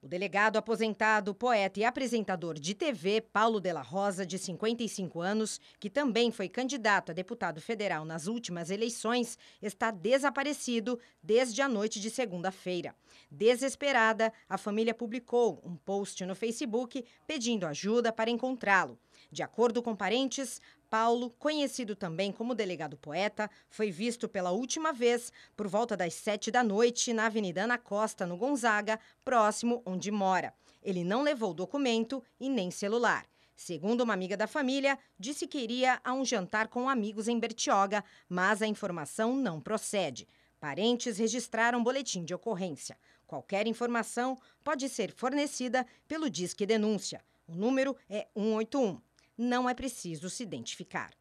O delegado aposentado, poeta e apresentador de TV, Paulo Della Rosa, de 55 anos, que também foi candidato a deputado federal nas últimas eleições, está desaparecido desde a noite de segunda-feira. Desesperada, a família publicou um post no Facebook pedindo ajuda para encontrá-lo. De acordo com parentes, Paulo, conhecido também como delegado poeta, foi visto pela última vez por volta das sete da noite na Avenida Ana Costa, no Gonzaga, próximo onde mora. Ele não levou documento e nem celular. Segundo uma amiga da família, disse que iria a um jantar com amigos em Bertioga, mas a informação não procede. Parentes registraram boletim de ocorrência. Qualquer informação pode ser fornecida pelo Disque Denúncia. O número é 181 não é preciso se identificar.